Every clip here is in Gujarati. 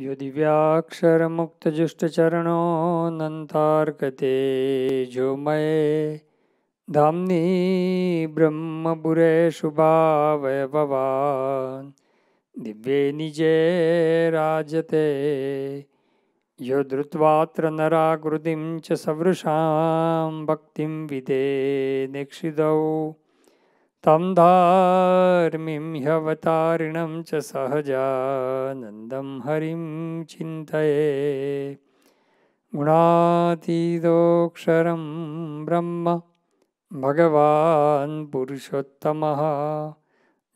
यो नन्तार्कते जोमये धाम्नि ब्रह्मपुरे शुभावयभवान् दिव्ये निजे राजते यो धृत्वात्र नराकृतिं च सवृषां भक्तिं विदे निक्षिदौ तं धार्मिं ह्यवतारिणं च सहजानन्दं हरिं चिन्तये गुणातीतोऽक्षरं ब्रह्म भगवान् पुरुषोत्तमः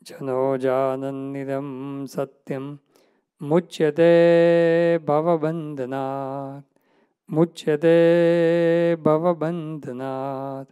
जनो जानन्निदं सत्यं मुच्यते भवबन्धनात् मुच्यते भवबन्धनात्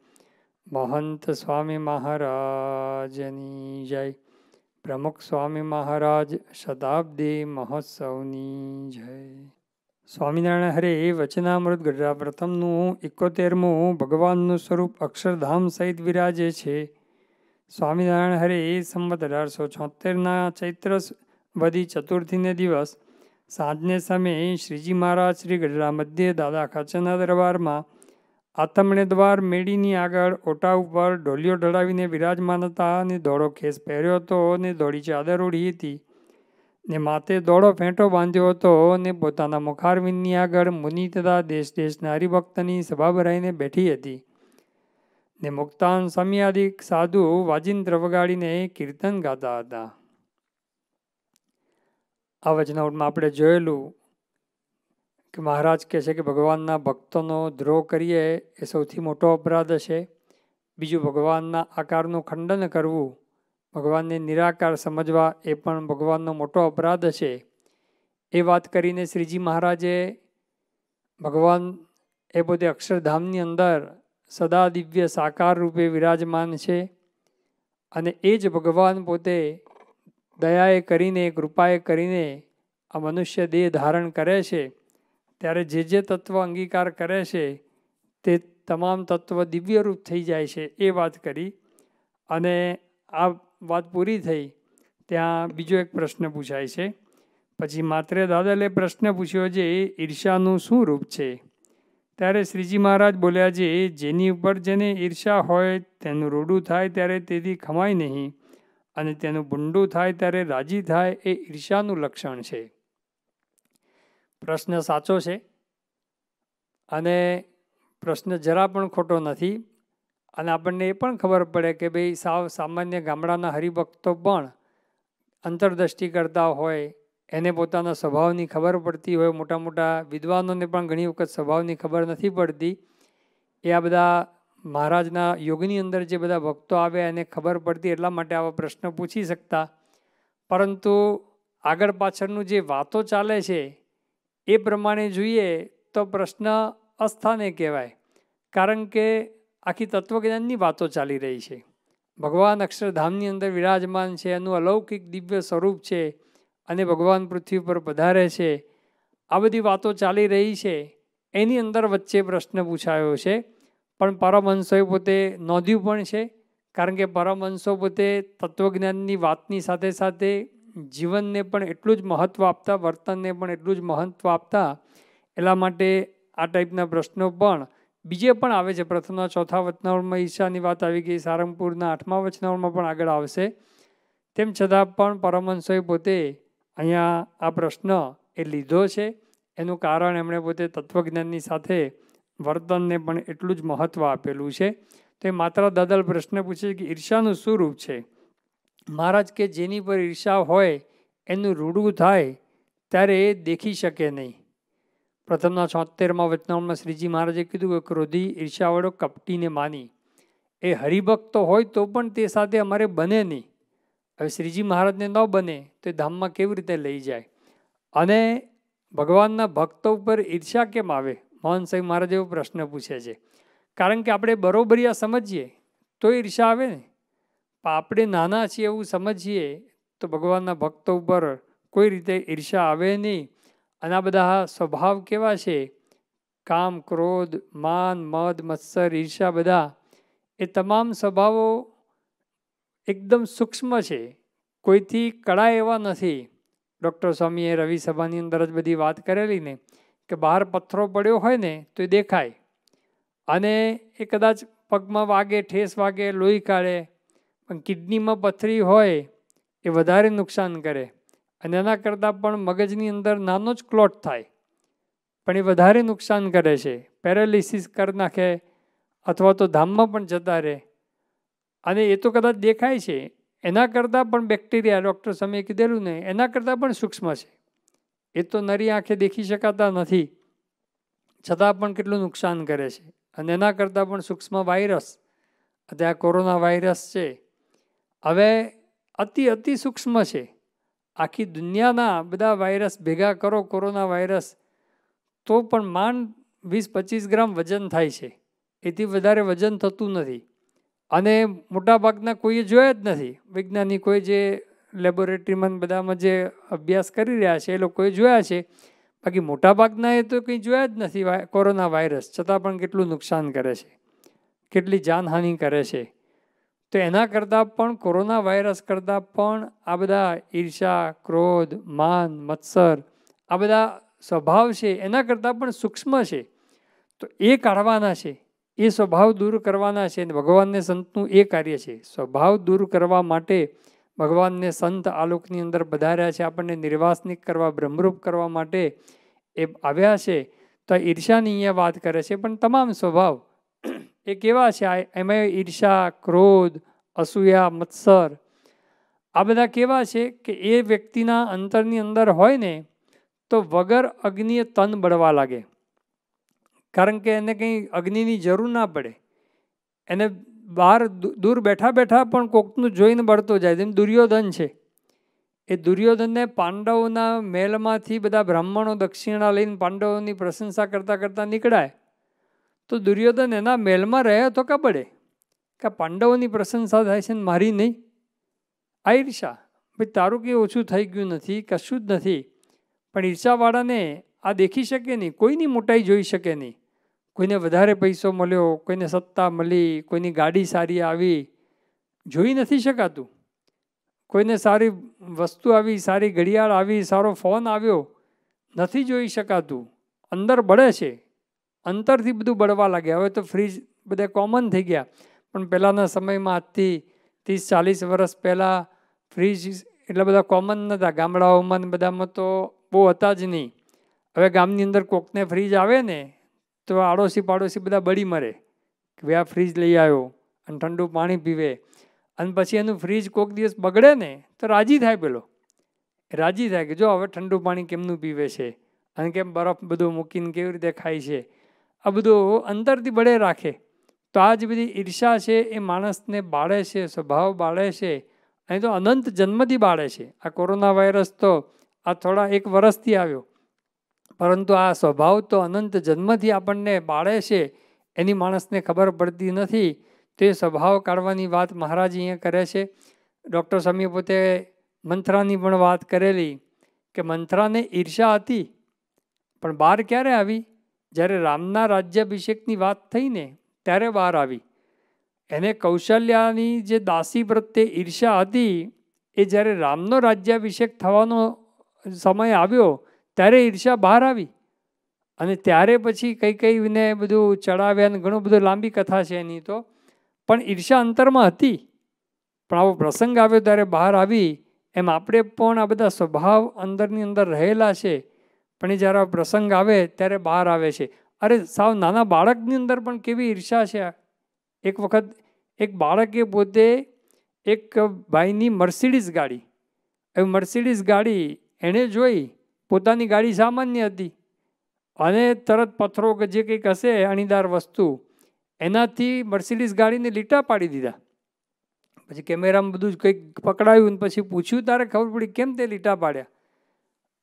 મહંત સ્વામી મહારાજની જય પ્રમુખ સ્વામી મહારાજ શતાબ્દી મહોત્સવની જય સ્વામિનારાયણ હરે વચનામૃત ગઢડા પ્રથમનું એકોતેરમું ભગવાનનું સ્વરૂપ અક્ષરધામ સહિત વિરાજે છે સ્વામિનારાયણ હરે સંવત અઢારસો છોતેરના ચૈત્ર વધી ચતુર્થીને દિવસ સાંજને સમયે શ્રીજી મહારાજ શ્રી ગઢડા મધ્યે દાદા ખાચરના દરબારમાં આતમણે દ્વાર મેળીની આગળ ઓટા ઉપર ઢોલિયો ઢળાવીને વિરાજમાન હતા અને દોડો ખેસ પહેર્યો હતો અને દોડી ચાદર ઓઢી હતી ને માથે દોડો ફેંટો બાંધ્યો હતો અને પોતાના મુખારવિંદની આગળ મુનિ તથા દેશ દેશના હરિભક્તની સભા ભરાઈને બેઠી હતી ને મુક્તાન સમ્યાદિક સાધુ વાજિંત્ર વગાડીને કીર્તન ગાતા હતા આ વચનાઉટમાં આપણે જોયેલું કે મહારાજ કહે છે કે ભગવાનના ભક્તોનો દ્રોહ કરીએ એ સૌથી મોટો અપરાધ હશે બીજું ભગવાનના આકારનું ખંડન કરવું ભગવાનને નિરાકાર સમજવા એ પણ ભગવાનનો મોટો અપરાધ હશે એ વાત કરીને શ્રીજી મહારાજે ભગવાન એ પોતે અક્ષરધામની અંદર સદા દિવ્ય સાકાર રૂપે વિરાજમાન છે અને એ જ ભગવાન પોતે દયાએ કરીને કૃપાએ કરીને આ મનુષ્ય દેહ ધારણ કરે છે ત્યારે જે જે તત્વ અંગીકાર કરે છે તે તમામ તત્વ દિવ્યરૂપ થઈ જાય છે એ વાત કરી અને આ વાત પૂરી થઈ ત્યાં બીજો એક પ્રશ્ન પૂછાય છે પછી માત્રે દાદલે પ્રશ્ન પૂછ્યો જે ઈર્ષાનું શું રૂપ છે ત્યારે શ્રીજી મહારાજ બોલ્યા જે જેની ઉપર જેને ઈર્ષા હોય તેનું રૂડું થાય ત્યારે તેથી ખમાય નહીં અને તેનું ભૂંડું થાય ત્યારે રાજી થાય એ ઈર્ષાનું લક્ષણ છે પ્રશ્ન સાચો છે અને પ્રશ્ન જરા પણ ખોટો નથી અને આપણને એ પણ ખબર પડે કે ભાઈ સાવ સામાન્ય ગામડાના હરિભક્તો પણ અંતરદ્રષ્ટિ કરતા હોય એને પોતાના સ્વભાવની ખબર પડતી હોય મોટા મોટા વિદ્વાનોને પણ ઘણી વખત સ્વભાવની ખબર નથી પડતી એ આ બધા મહારાજના યોગની અંદર જે બધા ભક્તો આવે એને ખબર પડતી એટલા માટે આવા પ્રશ્ન પૂછી શકતા પરંતુ આગળ પાછળનું જે વાતો ચાલે છે એ પ્રમાણે જોઈએ તો પ્રશ્ન અસ્થાને કહેવાય કારણ કે આખી તત્વજ્ઞાનની વાતો ચાલી રહી છે ભગવાન અક્ષરધામની અંદર વિરાજમાન છે એનું અલૌકિક દિવ્ય સ્વરૂપ છે અને ભગવાન પૃથ્વી પર પધારે છે આ બધી વાતો ચાલી રહી છે એની અંદર વચ્ચે પ્રશ્ન પૂછાયો છે પણ પરમહંસોએ પોતે નોંધ્યું પણ છે કારણ કે પરમહંસો પોતે તત્વજ્ઞાનની વાતની સાથે સાથે જીવનને પણ એટલું જ મહત્ત્વ આપતા વર્તનને પણ એટલું જ મહત્ત્વ આપતા એટલા માટે આ ટાઈપના પ્રશ્નો પણ બીજે પણ આવે છે પ્રથમના ચોથા વચનાવળમાં ઈશાની વાત આવી ગઈ સારંગપુરના આઠમા વચનાવળમાં પણ આગળ આવશે તેમ છતાં પણ પરમહંસોએ પોતે અહીંયા આ પ્રશ્ન એ લીધો છે એનું કારણ એમણે પોતે તત્વજ્ઞાનની સાથે વર્તનને પણ એટલું જ મહત્ત્વ આપેલું છે તો એ માત્ર દાદલ પ્રશ્ન પૂછે છે કે ઈર્ષાનું શું રૂપ છે મહારાજ કે જેની પર ઈર્ષા હોય એનું રૂડું થાય ત્યારે એ દેખી શકે નહીં પ્રથમના છોતેરમાં વચનામાં શ્રીજી મહારાજે કીધું કે ક્રોધી ઈર્ષાવાળો કપટીને માની એ હરિભક્તો હોય તો પણ તે સાથે અમારે બને નહીં હવે શ્રીજી મહારાજને ન બને તો એ ધામમાં કેવી રીતે લઈ જાય અને ભગવાનના ભક્તો ઉપર ઈર્ષા કેમ આવે મોહન સાહેબ મહારાજ એવો પ્રશ્ન પૂછે છે કારણ કે આપણે બરોબરી સમજીએ તો ઈર્ષા આવે ને આપણે નાના છીએ એવું સમજીએ તો ભગવાનના ભક્તો ઉપર કોઈ રીતે ઈર્ષા આવે નહીં અને આ બધા સ્વભાવ કેવા છે કામ ક્રોધ માન મદ મત્સર ઈર્ષા બધા એ તમામ સ્વભાવો એકદમ સૂક્ષ્મ છે કોઈથી કળા એવા નથી ડૉક્ટર સ્વામીએ રવિ સભાની અંદર જ બધી વાત કરેલી ને કે બહાર પથ્થરો પડ્યો હોય ને તો એ દેખાય અને એ કદાચ પગમાં વાગે ઠેસ વાગે લોહી કાઢે પણ કિડનીમાં પથરી હોય એ વધારે નુકસાન કરે અને એના કરતાં પણ મગજની અંદર નાનો જ ક્લોટ થાય પણ એ વધારે નુકસાન કરે છે પેરાલિસિસ કરી નાખે અથવા તો ધામમાં પણ જતા રહે અને એ તો કદાચ દેખાય છે એના કરતાં પણ બેક્ટેરિયા ડૉક્ટર સમયે કીધેલું ને એના કરતાં પણ સૂક્ષ્મ છે એ તો નરી આંખે દેખી શકાતા નથી છતાં પણ કેટલું નુકસાન કરે છે અને એના કરતાં પણ સૂક્ષ્મ વાયરસ અત્યારે આ કોરોના વાયરસ છે હવે અતિ અતિ સૂક્ષ્મ છે આખી દુનિયાના બધા વાયરસ ભેગા કરો કોરોના વાયરસ તો પણ માંડ વીસ પચીસ ગ્રામ વજન થાય છે એથી વધારે વજન થતું નથી અને મોટાભાગના કોઈએ જોયા જ નથી વૈજ્ઞાનિકોએ જે લેબોરેટરીમાં બધામાં જે અભ્યાસ કરી રહ્યા છે એ લોકોએ જોયા છે બાકી મોટાભાગના એ તો કંઈ જોયા જ નથી કોરોના વાયરસ છતાં પણ કેટલું નુકસાન કરે છે કેટલી જાનહાનિ કરે છે તો એના કરતાં પણ કોરોના વાયરસ કરતાં પણ આ બધા ઈર્ષા ક્રોધ માન મત્સર આ બધા સ્વભાવ છે એના કરતાં પણ સૂક્ષ્મ છે તો એ કાઢવાના છે એ સ્વભાવ દૂર કરવાના છે અને ભગવાનને સંતનું એ કાર્ય છે સ્વભાવ દૂર કરવા માટે ભગવાનને સંત આલોકની અંદર બધાર્યા છે આપણને નિર્વાસનિક કરવા બ્રહ્મરૂપ કરવા માટે એ આવ્યા છે તો ઈર્ષાની અહીંયા વાત કરે છે પણ તમામ સ્વભાવ એ કેવા છે એમાં ઈર્ષા ક્રોધ અસૂયા મત્સર આ બધા કેવા છે કે એ વ્યક્તિના અંતરની અંદર હોય ને તો વગર અગ્નિએ તન બળવા લાગે કારણ કે એને કંઈ અગ્નિની જરૂર ના પડે એને બહાર દૂર બેઠા બેઠા પણ કોકનું જોઈને બળતો જાય જેમ દુર્યોધન છે એ દુર્યોધનને પાંડવોના મેલમાંથી બધા બ્રાહ્મણો દક્ષિણા લઈને પાંડવોની પ્રશંસા કરતાં કરતાં નીકળાય તો દુર્યોધન એના મેલમાં રહ્યો તો કબડે કે પાંડવોની પ્રશંસા થાય છે ને મારી નહીં આ ઈર્ષા ભાઈ તારું કંઈ ઓછું થઈ ગયું નથી કશું જ નથી પણ ઈર્ષાવાળાને આ દેખી શકે નહીં કોઈની મોટાઈ જોઈ શકે નહીં કોઈને વધારે પૈસો મળ્યો કોઈને સત્તા મળી કોઈની ગાડી સારી આવી જોઈ નથી શકાતું કોઈને સારી વસ્તુ આવી સારી ઘડિયાળ આવી સારો ફોન આવ્યો નથી જોઈ શકાતું અંદર બળે છે અંતરથી બધું બળવા લાગે હવે તો ફ્રીજ બધા કોમન થઈ ગયા પણ પહેલાંના સમયમાં આજથી ત્રીસ ચાલીસ વર્ષ પહેલાં ફ્રીજ એટલા બધા કોમન નહોતા ગામડાઓમાં બધામાં તો બહુ હતા જ નહીં હવે ગામની અંદર કોકને ફ્રીજ આવે ને તો આડોશી પાડોશી બધા બળી મરે કે ભાઈ આ ફ્રીજ લઈ આવ્યો અને ઠંડુ પાણી પીવે અને પછી એનું ફ્રીજ કોઈક દિવસ બગડે ને તો રાજી થાય પેલો રાજી થાય કે જો હવે ઠંડુ પાણી કેમનું પીવે છે અને કેમ બરફ બધું મૂકીને કેવી રીતે ખાય છે આ બધું અંતરથી બળે રાખે તો આ જ બધી ઈર્ષા છે એ માણસને બાળે છે સ્વભાવ બાળે છે અહીં તો અનંત જન્મથી બાળે છે આ કોરોના વાયરસ તો આ થોડા એક વર્ષથી આવ્યો પરંતુ આ સ્વભાવ તો અનંત જન્મથી આપણને બાળે છે એની માણસને ખબર પડતી નથી તે સ્વભાવ કાઢવાની વાત મહારાજ અહીંયા કરે છે ડૉક્ટર સ્વામી પોતે મંથરાની પણ વાત કરેલી કે મંથરાને ઈર્ષા હતી પણ બહાર ક્યારે આવી જ્યારે રામના રાજ્યાભિષેકની વાત થઈને ત્યારે બહાર આવી એને કૌશલ્યાની જે દાસી પ્રત્યે ઈર્ષા હતી એ જ્યારે રામનો રાજ્યાભિષેક થવાનો સમય આવ્યો ત્યારે ઈર્ષા બહાર આવી અને ત્યારે પછી કઈ કઈને બધું ચડાવ્યા અને ઘણું બધું લાંબી કથા છે એની તો પણ ઈર્ષા અંતરમાં હતી પણ આવો પ્રસંગ આવ્યો ત્યારે બહાર આવી એમ આપણે પણ આ બધા સ્વભાવ અંદરની અંદર રહેલા છે પણ એ જ્યારે પ્રસંગ આવે ત્યારે બહાર આવે છે અરે સાવ નાના બાળકની અંદર પણ કેવી ઈર્ષા છે એક વખત એક બાળકે પોતે એક ભાઈની મર્સિડીઝ ગાડી એ મર્સિડીઝ ગાડી એણે જોઈ પોતાની ગાડી સામાન્ય હતી અને તરત પથ્થરો કે જે કંઈક હશે અણીદાર વસ્તુ એનાથી મર્સિડીઝ ગાડીને લીટા પાડી દીધા પછી કેમેરામાં બધું જ કંઈક પકડાયું ને પછી પૂછ્યું તારે ખબર પડી કેમ તે લીટા પાડ્યા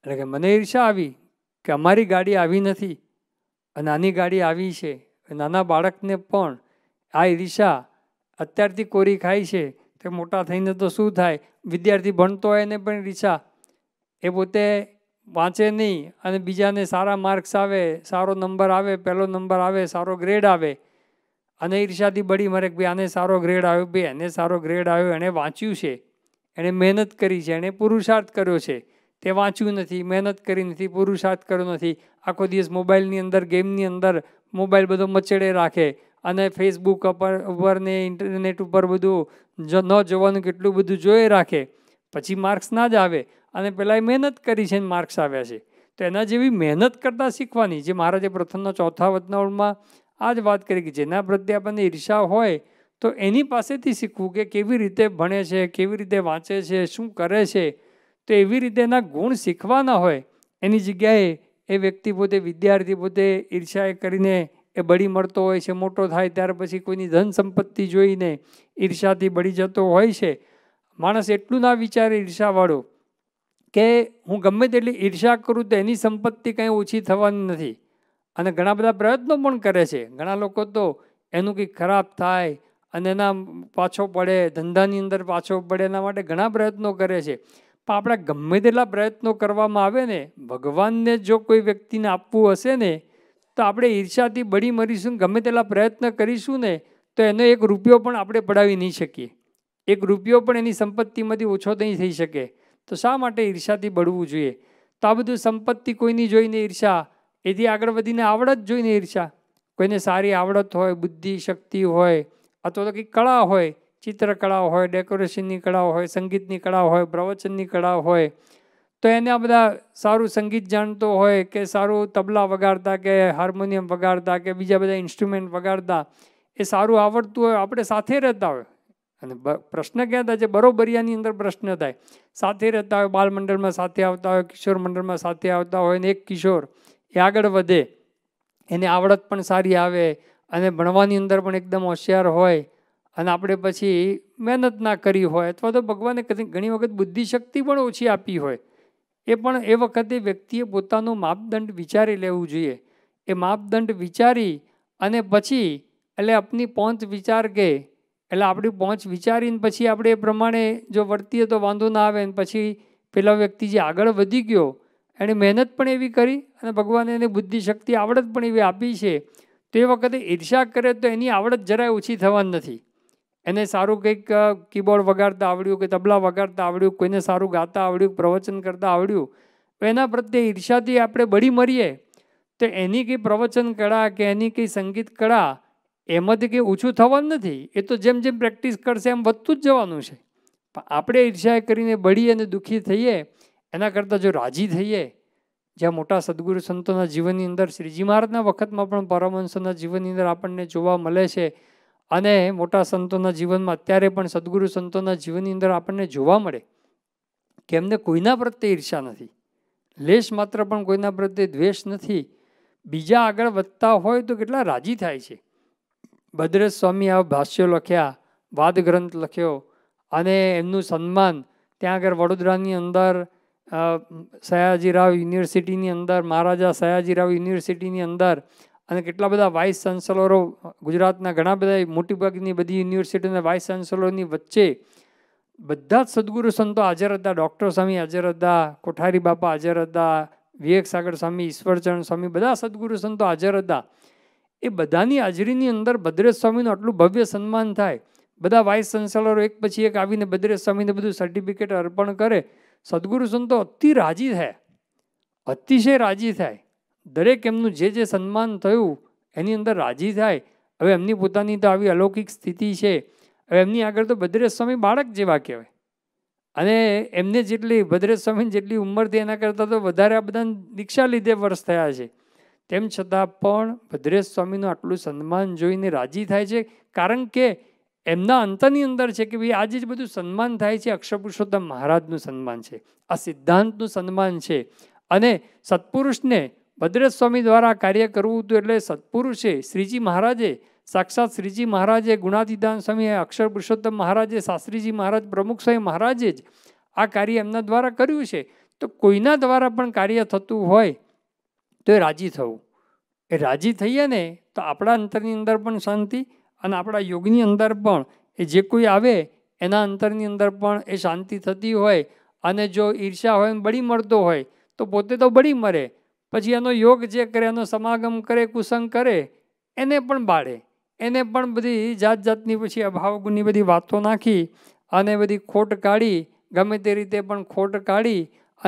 એટલે કે મને ઈર્ષા આવી કે અમારી ગાડી આવી નથી નાની ગાડી આવી છે નાના બાળકને પણ આ ઈર્ષા અત્યારથી કોરી ખાય છે તે મોટા થઈને તો શું થાય વિદ્યાર્થી ભણતો હોય એને પણ ઈર્ષા એ પોતે વાંચે નહીં અને બીજાને સારા માર્ક્સ આવે સારો નંબર આવે પહેલો નંબર આવે સારો ગ્રેડ આવે અને ઈર્ષાથી બળી મરે ભાઈ આને સારો ગ્રેડ આવ્યો ભાઈ એને સારો ગ્રેડ આવ્યો એણે વાંચ્યું છે એણે મહેનત કરી છે એણે પુરુષાર્થ કર્યો છે તે વાંચ્યું નથી મહેનત કરી નથી પુરુષાર્થ કર્યો નથી આખો દિવસ મોબાઈલની અંદર ગેમની અંદર મોબાઈલ બધો મચેડે રાખે અને ફેસબુક ઉપર ઉપર ને ઇન્ટરનેટ ઉપર બધું ન જોવાનું કેટલું બધું જોઈ રાખે પછી માર્ક્સ ના જ આવે અને પહેલાં મહેનત કરી છે ને માર્ક્સ આવ્યા છે તો એના જેવી મહેનત કરતાં શીખવાની જે મહારાજે પ્રથમના ચોથા વતનાઓળમાં આ જ વાત કરી કે જેના પ્રત્યે આપણને ઈર્ષા હોય તો એની પાસેથી શીખવું કે કેવી રીતે ભણે છે કેવી રીતે વાંચે છે શું કરે છે તો એવી રીતેના ગુણ શીખવાના હોય એની જગ્યાએ એ વ્યક્તિ પોતે વિદ્યાર્થી પોતે ઈર્ષાએ કરીને એ બળી મળતો હોય છે મોટો થાય ત્યાર પછી કોઈની ધન સંપત્તિ જોઈને ઈર્ષાથી બળી જતો હોય છે માણસ એટલું ના વિચારે ઈર્ષાવાળો કે હું ગમે તેટલી ઈર્ષા કરું તો એની સંપત્તિ કંઈ ઓછી થવાની નથી અને ઘણા બધા પ્રયત્નો પણ કરે છે ઘણા લોકો તો એનું કંઈક ખરાબ થાય અને એના પાછો પડે ધંધાની અંદર પાછો પડે એના માટે ઘણા પ્રયત્નો કરે છે પણ આપણે ગમે તેટલા પ્રયત્નો કરવામાં આવે ને ભગવાનને જો કોઈ વ્યક્તિને આપવું હશે ને તો આપણે ઈર્ષાથી બળી મરીશું ગમે તેટલા પ્રયત્ન કરીશું ને તો એનો એક રૂપિયો પણ આપણે પડાવી નહીં શકીએ એક રૂપિયો પણ એની સંપત્તિમાંથી ઓછો નહીં થઈ શકે તો શા માટે ઈર્ષાથી બળવું જોઈએ તો આ બધું સંપત્તિ કોઈની જોઈને ઈર્ષા એથી આગળ વધીને આવડત જોઈને ઈર્ષા કોઈને સારી આવડત હોય બુદ્ધિ શક્તિ હોય અથવા તો કંઈક કળા હોય ચિત્રકળા હોય ડેકોરેશનની કળા હોય સંગીતની કળા હોય પ્રવચનની કળા હોય તો એને આ બધા સારું સંગીત જાણતો હોય કે સારું તબલા વગાડતા કે હાર્મોનિયમ વગાડતા કે બીજા બધા ઇન્સ્ટ્રુમેન્ટ વગાડતા એ સારું આવડતું હોય આપણે સાથે રહેતા હોય અને પ્રશ્ન ક્યાં થાય છે બરોબરિયાની અંદર પ્રશ્ન થાય સાથે રહેતા હોય બાલમંડળમાં સાથે આવતા હોય કિશોર મંડળમાં સાથે આવતા હોય ને એક કિશોર એ આગળ વધે એને આવડત પણ સારી આવે અને ભણવાની અંદર પણ એકદમ હોશિયાર હોય અને આપણે પછી મહેનત ના કરી હોય અથવા તો ભગવાને ઘણી વખત બુદ્ધિશક્તિ પણ ઓછી આપી હોય એ પણ એ વખતે વ્યક્તિએ પોતાનો માપદંડ વિચારી લેવું જોઈએ એ માપદંડ વિચારી અને પછી એટલે આપની પહોંચ વિચાર કે એટલે આપણી પહોંચ વિચારીને પછી આપણે એ પ્રમાણે જો વર્તીએ તો વાંધો ના આવે ને પછી પેલો વ્યક્તિ જે આગળ વધી ગયો એણે મહેનત પણ એવી કરી અને ભગવાને એને બુદ્ધિશક્તિ આવડત પણ એવી આપી છે તો એ વખતે ઈર્ષા કરે તો એની આવડત જરાય ઓછી થવાની નથી એને સારું કંઈક કીબોર્ડ વગાડતા આવડ્યું કે તબલા વગાડતા આવડ્યું કોઈને સારું ગાતા આવડ્યું પ્રવચન કરતા આવડ્યું તો એના પ્રત્યે ઈર્ષાથી આપણે બળી મરીએ તો એની કંઈ પ્રવચન કળા કે એની કંઈ સંગીત કળા એમાંથી કંઈ ઓછું થવાનું નથી એ તો જેમ જેમ પ્રેક્ટિસ કરશે એમ વધતું જ જવાનું છે આપણે ઈર્ષા કરીને બળીએ અને દુઃખી થઈએ એના કરતાં જો રાજી થઈએ જ્યાં મોટા સદગુરુ સંતોના જીવનની અંદર શ્રીજી મહારાજના વખતમાં પણ પરમહંસોના જીવનની અંદર આપણને જોવા મળે છે અને મોટા સંતોના જીવનમાં અત્યારે પણ સદગુરુ સંતોના જીવનની અંદર આપણને જોવા મળે કે એમને કોઈના પ્રત્યે ઈર્ષા નથી લેશ માત્ર પણ કોઈના પ્રત્યે દ્વેષ નથી બીજા આગળ વધતા હોય તો કેટલા રાજી થાય છે ભદ્રેશ સ્વામી આ ભાષ્યો લખ્યા વાદ ગ્રંથ લખ્યો અને એમનું સન્માન ત્યાં આગળ વડોદરાની અંદર સયાજીરાવ યુનિવર્સિટીની અંદર મહારાજા સયાજીરાવ યુનિવર્સિટીની અંદર અને કેટલા બધા વાઇસ ચાન્સલરો ગુજરાતના ઘણા બધા મોટીભાગની બધી યુનિવર્સિટીના વાઇસ ચાન્સલરની વચ્ચે બધા જ સદગુરુ સંતો હાજર હતા ડૉક્ટર સ્વામી હાજર હતા કોઠારી બાપા હાજર હતા વિવેક સાગર સ્વામી ઈશ્વરચરણ સ્વામી બધા સદગુરુ સંતો હાજર હતા એ બધાની હાજરીની અંદર ભદ્રેશ સ્વામીનું આટલું ભવ્ય સન્માન થાય બધા વાઇસ ચાન્સલરો એક પછી એક આવીને બદ્રેશ સ્વામીને બધું સર્ટિફિકેટ અર્પણ કરે સદગુરુ સંતો અતિ રાજી થાય અતિશય રાજી થાય દરેક એમનું જે જે સન્માન થયું એની અંદર રાજી થાય હવે એમની પોતાની તો આવી અલૌકિક સ્થિતિ છે હવે એમની આગળ તો ભદ્રેશ સ્વામી બાળક જેવા કહેવાય અને એમને જેટલી ભદ્રેશ જેટલી ઉંમરથી એના કરતાં તો વધારે આ બધા દીક્ષા લીધે વર્ષ થયા છે તેમ છતાં પણ ભદ્રેશ સ્વામીનું આટલું સન્માન જોઈને રાજી થાય છે કારણ કે એમના અંતરની અંદર છે કે ભાઈ આજે જ બધું સન્માન થાય છે અક્ષર મહારાજનું સન્માન છે આ સિદ્ધાંતનું સન્માન છે અને સત્પુરુષને ભદ્રેશ સ્વામી દ્વારા કાર્ય કરવું હતું એટલે સત્પુરુષે શ્રીજી મહારાજે સાક્ષાત શ્રીજી મહારાજે ગુણાતીદાન સ્વામી અક્ષર પુરુષોત્તમ મહારાજે શાસ્ત્રીજી મહારાજ પ્રમુખ સ્વામી મહારાજે જ આ કાર્ય એમના દ્વારા કર્યું છે તો કોઈના દ્વારા પણ કાર્ય થતું હોય તો એ રાજી થવું એ રાજી થઈએ ને તો આપણા અંતરની અંદર પણ શાંતિ અને આપણા યોગની અંદર પણ એ જે કોઈ આવે એના અંતરની અંદર પણ એ શાંતિ થતી હોય અને જો ઈર્ષા હોય બળી મળતો હોય તો પોતે તો બળી મરે પછી એનો યોગ જે કરે એનો સમાગમ કરે કુસંગ કરે એને પણ બાળે એને પણ બધી જાત જાતની પછી અભાવગુણની બધી વાતો નાખી અને બધી ખોટ કાઢી ગમે તે રીતે પણ ખોટ કાઢી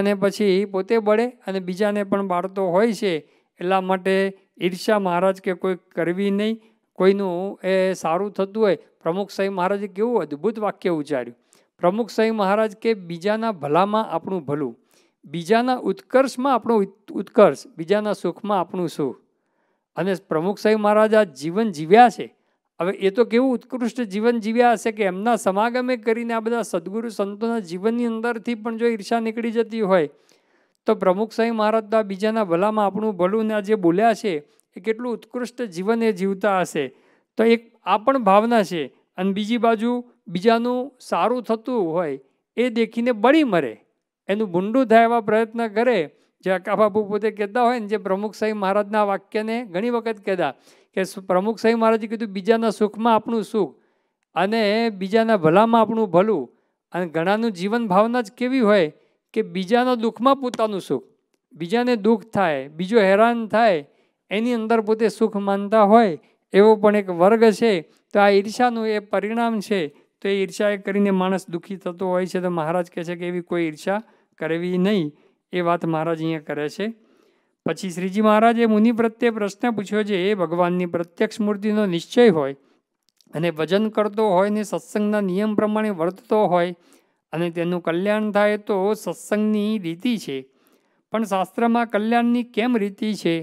અને પછી પોતે બળે અને બીજાને પણ બાળતો હોય છે એટલા માટે ઈર્ષા મહારાજ કે કોઈ કરવી નહીં કોઈનું એ સારું થતું હોય પ્રમુખ સાંઈ મહારાજે કેવું અદ્ભુત વાક્ય ઉચ્ચાર્યું પ્રમુખ સાંઈ મહારાજ કે બીજાના ભલામાં આપણું ભલું બીજાના ઉત્કર્ષમાં આપણો ઉત્કર્ષ બીજાના સુખમાં આપણું સુખ અને પ્રમુખ સાહેબ મહારાજ આ જીવન જીવ્યા છે હવે એ તો કેવું ઉત્કૃષ્ટ જીવન જીવ્યા હશે કે એમના સમાગમે કરીને આ બધા સદગુરુ સંતોના જીવનની અંદરથી પણ જો ઈર્ષા નીકળી જતી હોય તો પ્રમુખ સાહેબ મહારાજ તો આ બીજાના ભલામાં આપણું ભલું ને આ જે બોલ્યા છે એ કેટલું ઉત્કૃષ્ટ જીવન એ જીવતા હશે તો એક આ પણ ભાવના છે અને બીજી બાજુ બીજાનું સારું થતું હોય એ દેખીને બળી મરે એનું ભૂંડું થાય એવા પ્રયત્ન કરે જે અકાબાપુ પોતે કહેતા હોય ને જે પ્રમુખ સાહેબ મહારાજના વાક્યને ઘણી વખત કહેતા કે પ્રમુખ સાહેબ મહારાજે કીધું બીજાના સુખમાં આપણું સુખ અને બીજાના ભલામાં આપણું ભલું અને ઘણાનું જીવન ભાવના જ કેવી હોય કે બીજાના દુઃખમાં પોતાનું સુખ બીજાને દુઃખ થાય બીજો હેરાન થાય એની અંદર પોતે સુખ માનતા હોય એવો પણ એક વર્ગ છે તો આ ઈર્ષાનું એ પરિણામ છે તો એ ઈર્ષા કરીને માણસ દુઃખી થતો હોય છે તો મહારાજ કહે છે કે એવી કોઈ ઈર્ષા કરવી નહીં એ વાત મહારાજ અહીંયા કરે છે પછી શ્રીજી મહારાજે મુનિ પ્રત્યે પ્રશ્ન પૂછ્યો છે એ ભગવાનની પ્રત્યક્ષ મૂર્તિનો નિશ્ચય હોય અને ભજન કરતો હોય ને સત્સંગના નિયમ પ્રમાણે વર્તતો હોય અને તેનું કલ્યાણ થાય તો સત્સંગની રીતિ છે પણ શાસ્ત્રમાં કલ્યાણની કેમ રીતિ છે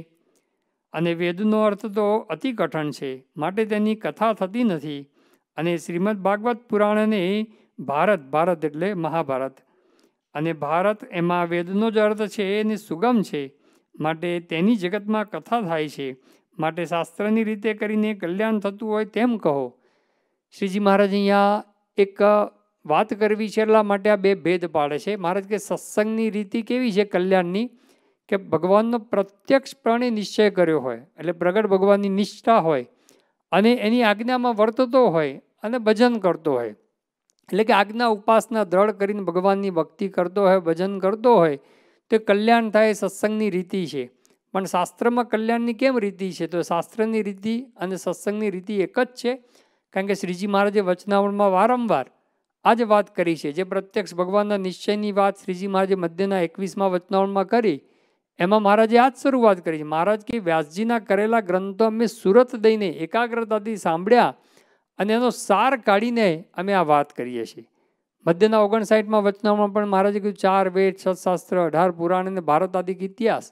અને વેદનો અર્થ તો અતિ કઠણ છે માટે તેની કથા થતી નથી અને શ્રીમદ ભાગવત પુરાણને ભારત ભારત એટલે મહાભારત અને ભારત એમાં વેદનો જ અર્થ છે એને સુગમ છે માટે તેની જગતમાં કથા થાય છે માટે શાસ્ત્રની રીતે કરીને કલ્યાણ થતું હોય તેમ કહો શ્રીજી મહારાજ અહીંયા એક વાત કરવી છે એટલા માટે આ બે ભેદ પાડે છે મહારાજ કે સત્સંગની રીતિ કેવી છે કલ્યાણની કે ભગવાનનો પ્રત્યક્ષપણે નિશ્ચય કર્યો હોય એટલે પ્રગટ ભગવાનની નિષ્ઠા હોય અને એની આજ્ઞામાં વર્તતો હોય અને ભજન કરતો હોય એટલે કે આજ્ઞા ઉપાસના દ્રઢ કરીને ભગવાનની ભક્તિ કરતો હોય ભજન કરતો હોય તો કલ્યાણ થાય સત્સંગની રીતિ છે પણ શાસ્ત્રમાં કલ્યાણની કેમ રીતિ છે તો શાસ્ત્રની રીતિ અને સત્સંગની રીતિ એક જ છે કારણ કે શ્રીજી મહારાજે વચનાવળમાં વારંવાર આ જ વાત કરી છે જે પ્રત્યક્ષ ભગવાનના નિશ્ચયની વાત શ્રીજી મહારાજે મધ્યના એકવીસમાં વચનાવળમાં કરી એમાં મહારાજે આ જ શરૂઆત કરી છે મહારાજ કે વ્યાસજીના કરેલા ગ્રંથો અમે સુરત દઈને એકાગ્રતાથી સાંભળ્યા અને એનો સાર કાઢીને અમે આ વાત કરીએ છીએ મધ્યના ઓગણસાઠમાં વચનામાં પણ મહારાજે કીધું ચાર વેદ સત્શાસ્ત્ર અઢાર પુરાણ અને ભારત આદિક ઇતિહાસ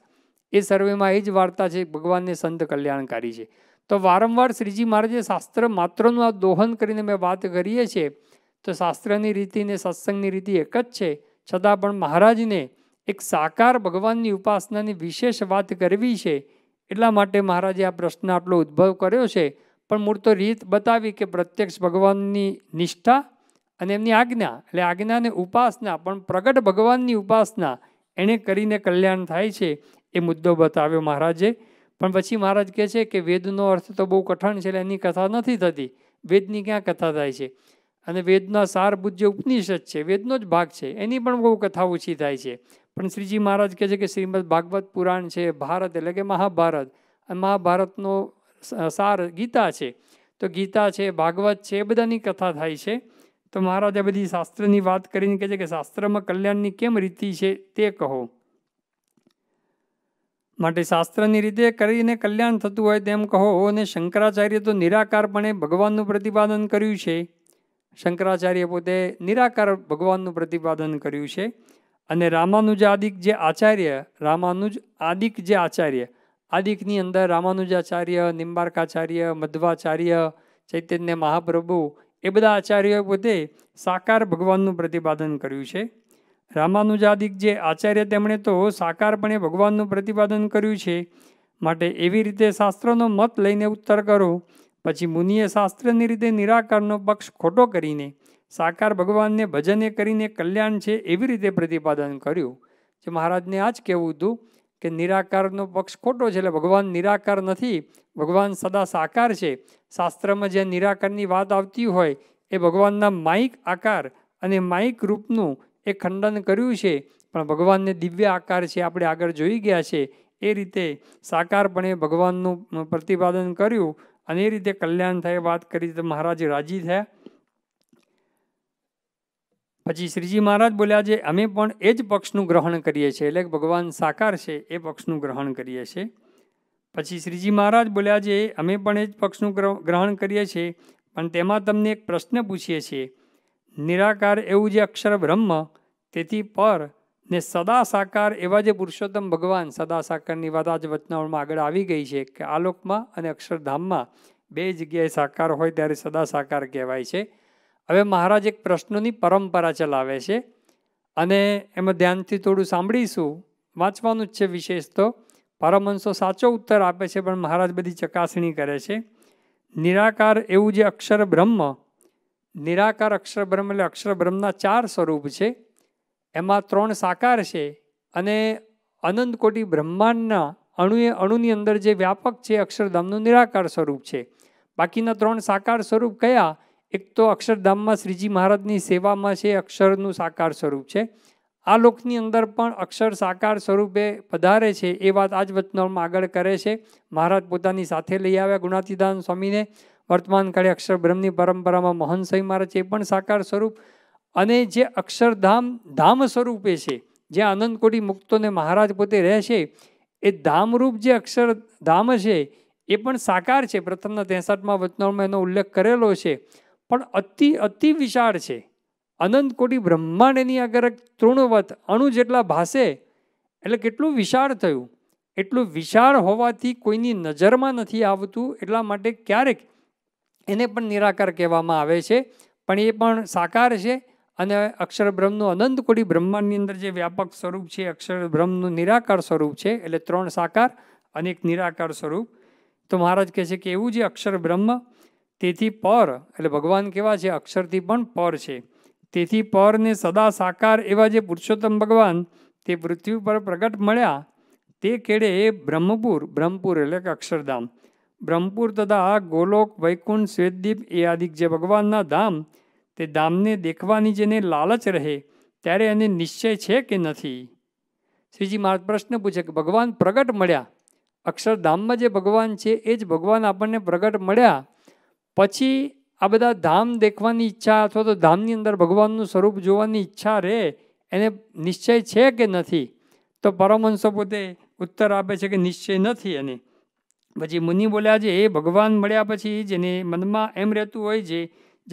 એ સર્વેમાં એ જ વાર્તા છે ભગવાનને સંત કલ્યાણકારી છે તો વારંવાર શ્રીજી મહારાજે શાસ્ત્ર માત્રનું આ દોહન કરીને મેં વાત કરીએ છીએ તો શાસ્ત્રની રીતિને સત્સંગની રીતિ એક જ છે છતાં પણ મહારાજને એક સાકાર ભગવાનની ઉપાસનાની વિશેષ વાત કરવી છે એટલા માટે મહારાજે આ પ્રશ્ન આટલો ઉદ્ભવ કર્યો છે પણ મૂળ તો રીત બતાવી કે પ્રત્યક્ષ ભગવાનની નિષ્ઠા અને એમની આજ્ઞા એટલે આજ્ઞાને ઉપાસના પણ પ્રગટ ભગવાનની ઉપાસના એણે કરીને કલ્યાણ થાય છે એ મુદ્દો બતાવ્યો મહારાજે પણ પછી મહારાજ કહે છે કે વેદનો અર્થ તો બહુ કઠણ છે એટલે એની કથા નથી થતી વેદની ક્યાં કથા થાય છે અને વેદના સારભૂત જે ઉપનિષદ છે વેદનો જ ભાગ છે એની પણ બહુ કથા ઓછી થાય છે પણ શ્રીજી મહારાજ કહે છે કે શ્રીમદ ભાગવત પુરાણ છે ભારત એટલે કે મહાભારત અને મહાભારતનો સાર ગીતા છે તો ગીતા છે ભાગવત છે એ બધાની કથા થાય છે તો મહારાજ બધી શાસ્ત્રની વાત કરીને કહે છે કે શાસ્ત્રમાં કલ્યાણની કેમ રીતિ છે તે કહો માટે શાસ્ત્રની રીતે કરીને કલ્યાણ થતું હોય તેમ કહો અને શંકરાચાર્ય તો નિરાકારપણે ભગવાનનું પ્રતિપાદન કર્યું છે શંકરાચાર્ય પોતે નિરાકાર ભગવાનનું પ્રતિપાદન કર્યું છે અને રામાનુજ આદિક જે આચાર્ય રામાનુજ આદિક જે આચાર્ય આદિકની અંદર રામાનુજાચાર્ય નિંબાર્કાચાર્ય મધ્વાચાર્ય ચૈતન્ય મહાપ્રભુ એ બધા આચાર્યોએ પોતે સાકાર ભગવાનનું પ્રતિપાદન કર્યું છે રામાનુજાદિક જે આચાર્ય તેમણે તો સાકારપણે ભગવાનનું પ્રતિપાદન કર્યું છે માટે એવી રીતે શાસ્ત્રનો મત લઈને ઉત્તર કરો પછી મુનિએ શાસ્ત્રની રીતે નિરાકારનો પક્ષ ખોટો કરીને સાકાર ભગવાનને ભજને કરીને કલ્યાણ છે એવી રીતે પ્રતિપાદન કર્યું જે મહારાજને આ જ કહેવું હતું કે નિરાકારનો પક્ષ ખોટો છે એટલે ભગવાન નિરાકાર નથી ભગવાન સદા સાકાર છે શાસ્ત્રમાં જ્યાં નિરાકારની વાત આવતી હોય એ ભગવાનના માઇક આકાર અને માઇક રૂપનું એ ખંડન કર્યું છે પણ ભગવાનને દિવ્ય આકાર છે આપણે આગળ જોઈ ગયા છે એ રીતે સાકારપણે ભગવાનનું પ્રતિપાદન કર્યું અને એ રીતે કલ્યાણ થાય વાત કરી તો મહારાજ રાજી થયા પછી શ્રીજી મહારાજ બોલ્યા છે અમે પણ એ જ પક્ષનું ગ્રહણ કરીએ છીએ એટલે ભગવાન સાકાર છે એ પક્ષનું ગ્રહણ કરીએ છીએ પછી શ્રીજી મહારાજ બોલ્યા છે અમે પણ એ જ પક્ષનું ગ્રહણ કરીએ છીએ પણ તેમાં તમને એક પ્રશ્ન પૂછીએ છીએ નિરાકાર એવું જે અક્ષર બ્રહ્મ તેથી પર ને સદા સાકાર એવા જે પુરુષોત્તમ ભગવાન સદા સાકારની વાત આજ વચનાઓમાં આગળ આવી ગઈ છે કે આલોકમાં અને અક્ષરધામમાં બે જગ્યાએ સાકાર હોય ત્યારે સદા સાકાર કહેવાય છે હવે મહારાજ એક પ્રશ્નોની પરંપરા ચલાવે છે અને એમાં ધ્યાનથી થોડું સાંભળીશું વાંચવાનું જ છે વિશેષ તો પરમહંસો સાચો ઉત્તર આપે છે પણ મહારાજ બધી ચકાસણી કરે છે નિરાકાર એવું જે અક્ષર બ્રહ્મ નિરાકાર અક્ષર બ્રહ્મ એટલે અક્ષર બ્રહ્મના ચાર સ્વરૂપ છે એમાં ત્રણ સાકાર છે અને અનંત કોટી બ્રહ્માંડના અણુએ અણુની અંદર જે વ્યાપક છે અક્ષરધામનું નિરાકાર સ્વરૂપ છે બાકીના ત્રણ સાકાર સ્વરૂપ કયા એક તો અક્ષરધામમાં શ્રીજી મહારાજની સેવામાં છે અક્ષરનું સાકાર સ્વરૂપ છે આ લોકની અંદર પણ અક્ષર સાકાર સ્વરૂપે પધારે છે એ વાત આજ જ આગળ કરે છે મહારાજ પોતાની સાથે લઈ આવ્યા ગુણાતિદાન સ્વામીને વર્તમાન કાળે અક્ષર બ્રહ્મની પરંપરામાં મોહન સ્વામી મહારાજ એ પણ સાકાર સ્વરૂપ અને જે અક્ષરધામ ધામ સ્વરૂપે છે જ્યાં આનંદકોટી મુક્તોને મહારાજ પોતે રહે છે એ ધામરૂપ જે અક્ષરધામ છે એ પણ સાકાર છે પ્રથમના ત્રેસાઠમાં વચનામાં એનો ઉલ્લેખ કરેલો છે પણ અતિ અતિ વિશાળ છે અનંત કોટી બ્રહ્માંડ એની આગળ તૃણવત અણુ જેટલા ભાસે એટલે કેટલું વિશાળ થયું એટલું વિશાળ હોવાથી કોઈની નજરમાં નથી આવતું એટલા માટે ક્યારેક એને પણ નિરાકાર કહેવામાં આવે છે પણ એ પણ સાકાર છે અને અક્ષર બ્રહ્મનું અનંત કોટી બ્રહ્માંડની અંદર જે વ્યાપક સ્વરૂપ છે અક્ષર બ્રહ્મનું નિરાકાર સ્વરૂપ છે એટલે ત્રણ સાકાર અને એક નિરાકાર સ્વરૂપ તો મહારાજ કહે છે કે એવું જે અક્ષર બ્રહ્મ તેથી પર એટલે ભગવાન કેવા છે અક્ષરથી પણ પર છે તેથી પરને સદા સાકાર એવા જે પુરુષોત્તમ ભગવાન તે પૃથ્વી પર પ્રગટ મળ્યા તે કેડે એ બ્રહ્મપુર બ્રહ્મપુર એટલે કે અક્ષરધામ બ્રહ્મપુર તથા ગોલોક વૈકુંઠ શ્વેતદીપ એ આદિક જે ભગવાનના ધામ તે ધામને દેખવાની જેને લાલચ રહે ત્યારે એને નિશ્ચય છે કે નથી શ્રીજી મહારાજ પ્રશ્ન પૂછે કે ભગવાન પ્રગટ મળ્યા અક્ષરધામમાં જે ભગવાન છે એ જ ભગવાન આપણને પ્રગટ મળ્યા પછી આ બધા ધામ દેખવાની ઈચ્છા અથવા તો ધામની અંદર ભગવાનનું સ્વરૂપ જોવાની ઈચ્છા રહે એને નિશ્ચય છે કે નથી તો પરમહંસો પોતે ઉત્તર આપે છે કે નિશ્ચય નથી એને પછી મુનિ બોલ્યા છે એ ભગવાન મળ્યા પછી જેને મનમાં એમ રહેતું હોય છે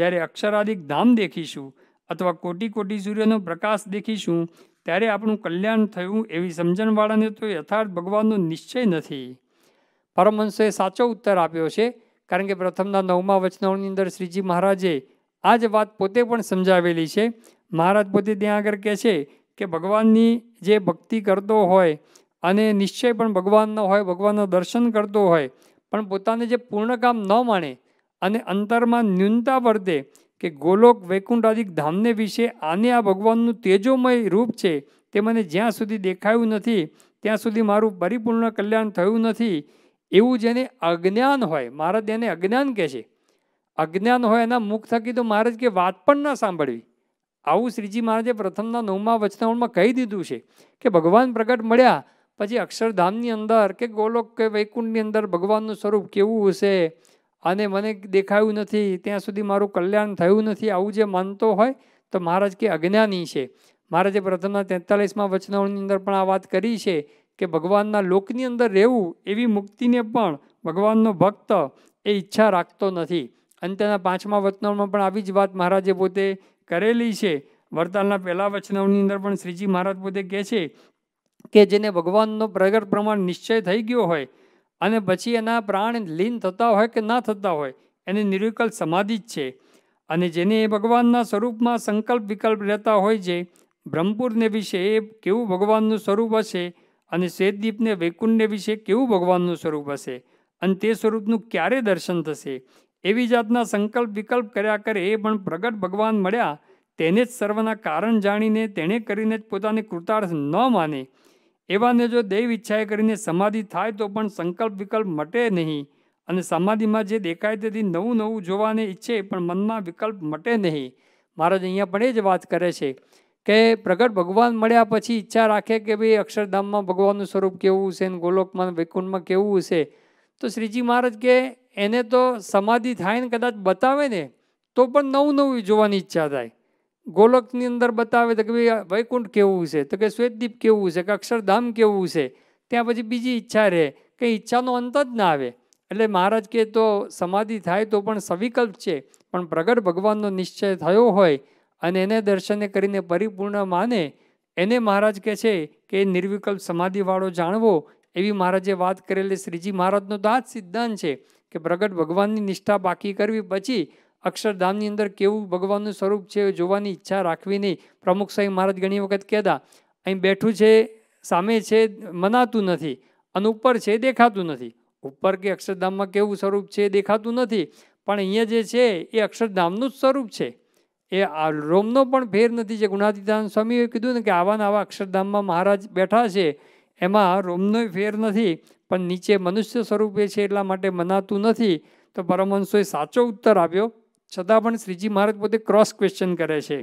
જ્યારે અક્ષરાધિક ધામ દેખીશું અથવા કોટી કોટી સૂર્યનો પ્રકાશ દેખીશું ત્યારે આપણું કલ્યાણ થયું એવી સમજણવાળાને તો યથાર્થ ભગવાનનો નિશ્ચય નથી પરમહંસોએ સાચો ઉત્તર આપ્યો છે કારણ કે પ્રથમના નવમા વચનાઓની અંદર શ્રીજી મહારાજે આ જ વાત પોતે પણ સમજાવેલી છે મહારાજ પોતે ત્યાં આગળ કહે છે કે ભગવાનની જે ભક્તિ કરતો હોય અને નિશ્ચય પણ ભગવાનનો હોય ભગવાનનો દર્શન કરતો હોય પણ પોતાને જે પૂર્ણ કામ ન માણે અને અંતરમાં ન્યૂનતા વર્તે કે ગોલોક વૈકુંઠ ધામને વિશે આને આ ભગવાનનું તેજોમય રૂપ છે તે મને જ્યાં સુધી દેખાયું નથી ત્યાં સુધી મારું પરિપૂર્ણ કલ્યાણ થયું નથી એવું જેને અજ્ઞાન હોય મહારાજ એને અજ્ઞાન કહે છે અજ્ઞાન હોય એના મુખ થકી તો મહારાજ કે વાત પણ ના સાંભળવી આવું શ્રીજી મહારાજે પ્રથમના નવમા વચનાવણમાં કહી દીધું છે કે ભગવાન પ્રગટ મળ્યા પછી અક્ષરધામની અંદર કે ગોલોક કે વૈકુંઠની અંદર ભગવાનનું સ્વરૂપ કેવું હશે અને મને દેખાયું નથી ત્યાં સુધી મારું કલ્યાણ થયું નથી આવું જે માનતો હોય તો મહારાજ કે અજ્ઞાની છે મહારાજે પ્રથમના તેતાલીસમાં વચનાવણની અંદર પણ આ વાત કરી છે કે ભગવાનના લોકની અંદર રહેવું એવી મુક્તિને પણ ભગવાનનો ભક્ત એ ઈચ્છા રાખતો નથી અને તેના પાંચમા વચનામાં પણ આવી જ વાત મહારાજે પોતે કરેલી છે વરતાલના પહેલા વચનાવની અંદર પણ શ્રીજી મહારાજ પોતે કહે છે કે જેને ભગવાનનો પ્રગટ પ્રમાણ નિશ્ચય થઈ ગયો હોય અને પછી એના પ્રાણ લીન થતા હોય કે ના થતા હોય એને નિર્વિકલ્પ સમાધિ જ છે અને જેને એ ભગવાનના સ્વરૂપમાં સંકલ્પ વિકલ્પ રહેતા હોય છે બ્રહ્મપુરને વિશે એ કેવું ભગવાનનું સ્વરૂપ હશે અને શ્વેતદીપને વૈકુંઠને વિશે કેવું ભગવાનનું સ્વરૂપ હશે અને તે સ્વરૂપનું ક્યારે દર્શન થશે એવી જાતના સંકલ્પ વિકલ્પ કર્યા કરે એ પણ પ્રગટ ભગવાન મળ્યા તેને જ સર્વના કારણ જાણીને તેણે કરીને જ પોતાને કૃતાર્થ ન માને એવાને જો દૈવ ઈચ્છાએ કરીને સમાધિ થાય તો પણ સંકલ્પ વિકલ્પ મટે નહીં અને સમાધિમાં જે દેખાય તેથી નવું નવું જોવાને ઈચ્છે પણ મનમાં વિકલ્પ મટે નહીં મહારાજ અહીંયા પણ એ જ વાત કરે છે કે પ્રગટ ભગવાન મળ્યા પછી ઈચ્છા રાખે કે ભાઈ અક્ષરધામમાં ભગવાનનું સ્વરૂપ કેવું છે ને ગોલોકમાં વૈકુંઠમાં કેવું છે તો શ્રીજી મહારાજ કે એને તો સમાધિ થાય ને કદાચ બતાવે ને તો પણ નવું નવું જોવાની ઈચ્છા થાય ગોલકની અંદર બતાવે તો કે ભાઈ વૈકુંઠ કેવું છે તો કે શ્વેતદીપ કેવું છે કે અક્ષરધામ કેવું છે ત્યાં પછી બીજી ઈચ્છા રહે કે ઈચ્છાનો અંત જ ના આવે એટલે મહારાજ કે તો સમાધિ થાય તો પણ સવિકલ્પ છે પણ પ્રગટ ભગવાનનો નિશ્ચય થયો હોય અને એને દર્શને કરીને પરિપૂર્ણ માને એને મહારાજ કહે છે કે નિર્વિકલ્પ સમાધિવાળો જાણવો એવી મહારાજે વાત કરેલી શ્રીજી મહારાજનો તો આ જ સિદ્ધાંત છે કે પ્રગટ ભગવાનની નિષ્ઠા બાકી કરવી પછી અક્ષરધામની અંદર કેવું ભગવાનનું સ્વરૂપ છે જોવાની ઈચ્છા રાખવી નહીં પ્રમુખ સાહેબ મહારાજ ઘણી વખત કહેતા અહીં બેઠું છે સામે છે મનાતું નથી અને ઉપર છે દેખાતું નથી ઉપર કે અક્ષરધામમાં કેવું સ્વરૂપ છે દેખાતું નથી પણ અહીંયા જે છે એ અક્ષરધામનું જ સ્વરૂપ છે એ આ રોમનો પણ ફેર નથી જે ગુણાતીતાન સ્વામીએ કીધું ને કે આવા આવા અક્ષરધામમાં મહારાજ બેઠા છે એમાં રોમનોય ફેર નથી પણ નીચે મનુષ્ય સ્વરૂપે છે એટલા માટે મનાતું નથી તો પરમહંસોએ સાચો ઉત્તર આપ્યો છતાં પણ શ્રીજી મહારાજ પોતે ક્રોસ ક્વેશ્ચન કરે છે